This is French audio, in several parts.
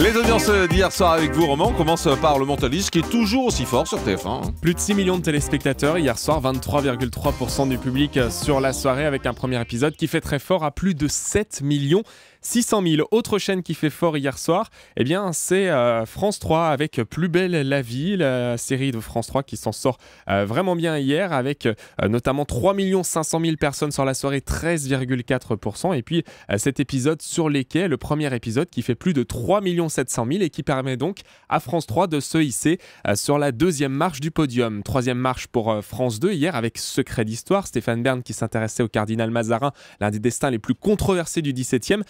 Les audiences d'hier soir avec vous, Roman, on commence par le Mentaliste qui est toujours aussi fort sur TF1. Hein. Plus de 6 millions de téléspectateurs hier soir, 23,3% du public euh, sur la soirée avec un premier épisode qui fait très fort à plus de 7 millions. 600 000. Autre chaîne qui fait fort hier soir, eh bien, c'est euh, France 3 avec Plus belle la vie, la euh, série de France 3 qui s'en sort vraiment bien hier avec notamment 3 500 000 personnes sur la soirée, 13,4%. Et puis cet épisode sur les quais, le premier épisode qui fait plus de 3 millions 700 000 et qui permet donc à France 3 de se hisser euh, sur la deuxième marche du podium. Troisième marche pour euh, France 2 hier avec Secret d'Histoire, Stéphane Bern qui s'intéressait au cardinal Mazarin, l'un des destins les plus controversés du 17e,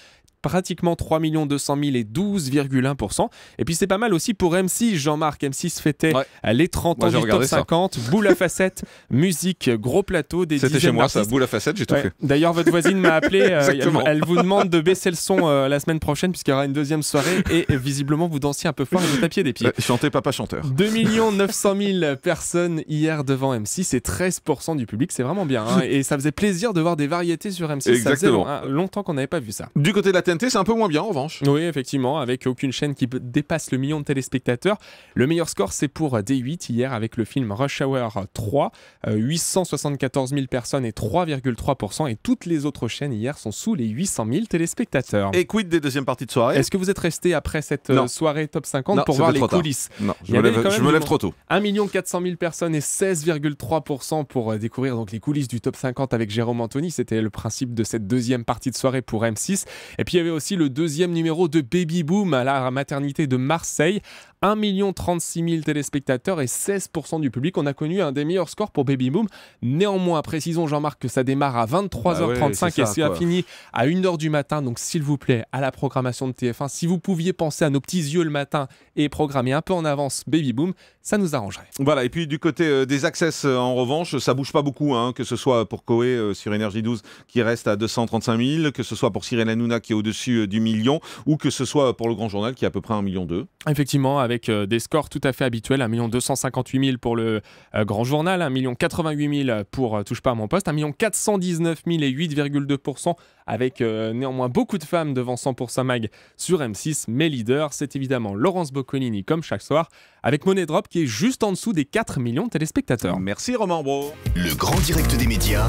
pratiquement 3 200 000 et 12,1%. Et puis c'est pas mal aussi pour M6, Jean-Marc. M6 fêtait les 30 ans du top 50, ça. boule à facettes, musique, gros plateau, des C'était chez moi ça, boule à facette j'ai tout fait. D'ailleurs, votre voisine m'a appelé, euh, elle, vous demande de baisser le son euh, la semaine prochaine puisqu'il y aura une deuxième soirée et visiblement vous dansiez un peu fort et vous tapiez des pieds. Euh, chantez papa chanteur. 2 900 000 personnes hier devant M6 et 13% du public, c'est vraiment bien. Hein. Et ça faisait plaisir de voir des variétés sur M6. Ça faisait longtemps qu'on n'avait pas vu ça. Du côté de la TNT, c'est un peu moins bien en revanche. Oui, effectivement, avec aucune chaîne qui dépasse le million de téléspectateurs. Le meilleur score, c'est pour euh, D8 hier avec le film Rush Hour 3. 874 000 personnes et 3,3%. Et toutes les autres chaînes hier sont sous les 800 000 téléspectateurs. Et quid des deuxièmes parties de soirée Est-ce que vous êtes resté après cette euh, soirée top 50 pour voir les coulisses Non, je me lève, je me lève trop tôt. 1 400 000 personnes et 16,3% pour euh, découvrir donc les coulisses du top 50 avec Jérôme Anthony. C'était le principe de cette deuxième partie de soirée pour M6. Et puis il y avait aussi le deuxième numéro de Baby Boom à la maternité de Marseille, 1 36 000 téléspectateurs et 16% du public. On a connu un des meilleurs scores pour Baby Boom. Néanmoins, précisons Jean-Marc que ça démarre à 23h35 bah et ça finit à 1h du matin. Donc s'il vous plaît, à la programmation de TF1, si vous pouviez penser à nos petits yeux le matin et programmer un peu en avance Baby Boom, ça nous arrangerait. Voilà, et puis du côté euh, des Access euh, en revanche, ça bouge pas beaucoup, hein, que ce soit pour Coé euh, sur Énergie 12 qui reste à 235 000, que ce soit pour Cyril Hanouna qui est au-dessus du million, ou que ce soit pour le Grand Journal qui est à peu près 1 million 2. Effectivement, avec euh, des scores tout à fait habituels 1 258 pour le euh, Grand Journal, 1 88 pour euh, Touche pas à mon poste, 1 et 8,2% avec néanmoins beaucoup de femmes devant 100 Mag sur M6. Mes leader, c'est évidemment Laurence Boccolini comme chaque soir avec Money Drop qui est juste en dessous des 4 millions de téléspectateurs. Merci Romain Bro. Le grand direct des médias,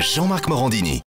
Jean-Marc Morandini.